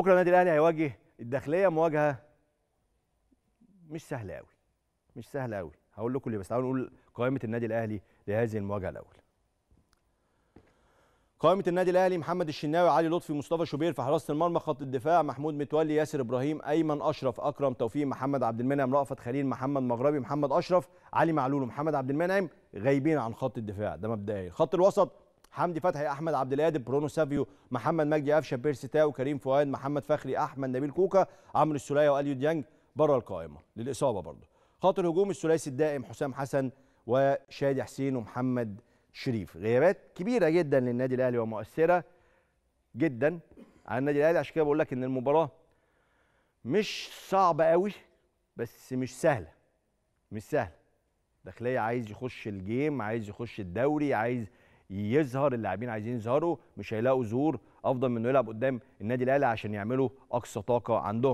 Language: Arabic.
بكره النادي الاهلي هيواجه الداخليه مواجهه مش سهله قوي مش سهله قوي هقول لكم اللي بس تعالوا نقول قائمه النادي الاهلي لهذه المواجهه الاول قائمه النادي الاهلي محمد الشناوي علي لطفي مصطفى شوبير في حراسه المرمى خط الدفاع محمود متولي ياسر ابراهيم ايمن اشرف اكرم توفيق محمد عبد المنعم رأفت خليل محمد مغربي محمد اشرف علي معلول ومحمد عبد المنعم غايبين عن خط الدفاع ده مبدئيا خط الوسط حمدي فتحي احمد عبد القادر برونو سافيو محمد مجدي قفشه بيرسي تاو كريم فؤاد محمد فخري احمد نبيل كوكا عمرو السوليه واليو ديانج بره القائمه للاصابه برضه خط الهجوم الثلاثي الدائم حسام حسن وشادي حسين ومحمد شريف غيابات كبيره جدا للنادي الاهلي ومؤثره جدا على النادي الاهلي عشان كده بقول لك ان المباراه مش صعبه قوي بس مش سهله مش سهله داخليه عايز يخش الجيم عايز يخش الدوري عايز يظهر اللاعبين عايزين يظهروا مش هيلاقوا ظهور افضل من انه يلعب قدام النادي الاهلي عشان يعملوا اقصى طاقه عندهم